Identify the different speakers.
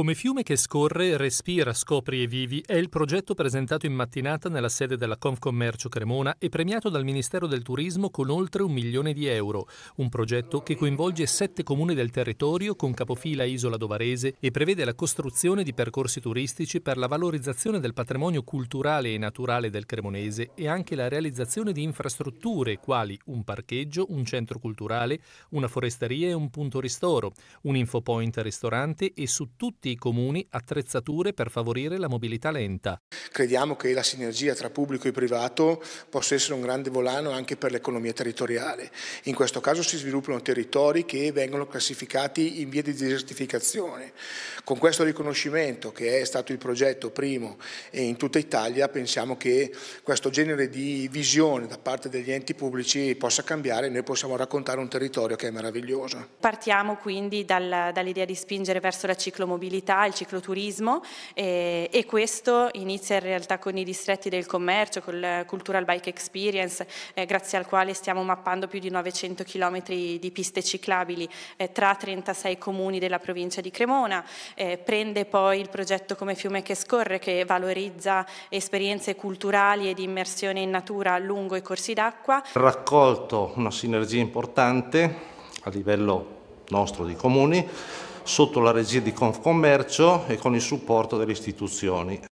Speaker 1: Come fiume che scorre, respira, scopri e vivi è il progetto presentato in mattinata nella sede della Confcommercio Cremona e premiato dal Ministero del Turismo con oltre un milione di euro. Un progetto che coinvolge sette comuni del territorio con capofila Isola Dovarese e prevede la costruzione di percorsi turistici per la valorizzazione del patrimonio culturale e naturale del cremonese e anche la realizzazione di infrastrutture quali un parcheggio, un centro culturale, una foresteria e un punto ristoro, un infopoint ristorante e su tutti ai comuni attrezzature per favorire la mobilità lenta.
Speaker 2: Crediamo che la sinergia tra pubblico e privato possa essere un grande volano anche per l'economia territoriale. In questo caso si sviluppano territori che vengono classificati in via di desertificazione. Con questo riconoscimento, che è stato il progetto primo in tutta Italia, pensiamo che questo genere di visione da parte degli enti pubblici possa cambiare e noi possiamo raccontare un territorio che è meraviglioso.
Speaker 3: Partiamo quindi dall'idea di spingere verso la ciclomobilità mobilità, il cicloturismo eh, e questo inizia in realtà con i distretti del commercio, con il Cultural Bike Experience, eh, grazie al quale stiamo mappando più di 900 km di piste ciclabili eh, tra 36 comuni della provincia di Cremona, eh, prende poi il progetto come fiume che scorre che valorizza esperienze culturali e di immersione in natura lungo i corsi d'acqua.
Speaker 4: Raccolto una sinergia importante a livello nostro di comuni sotto la regia di Confcommercio e con il supporto delle istituzioni.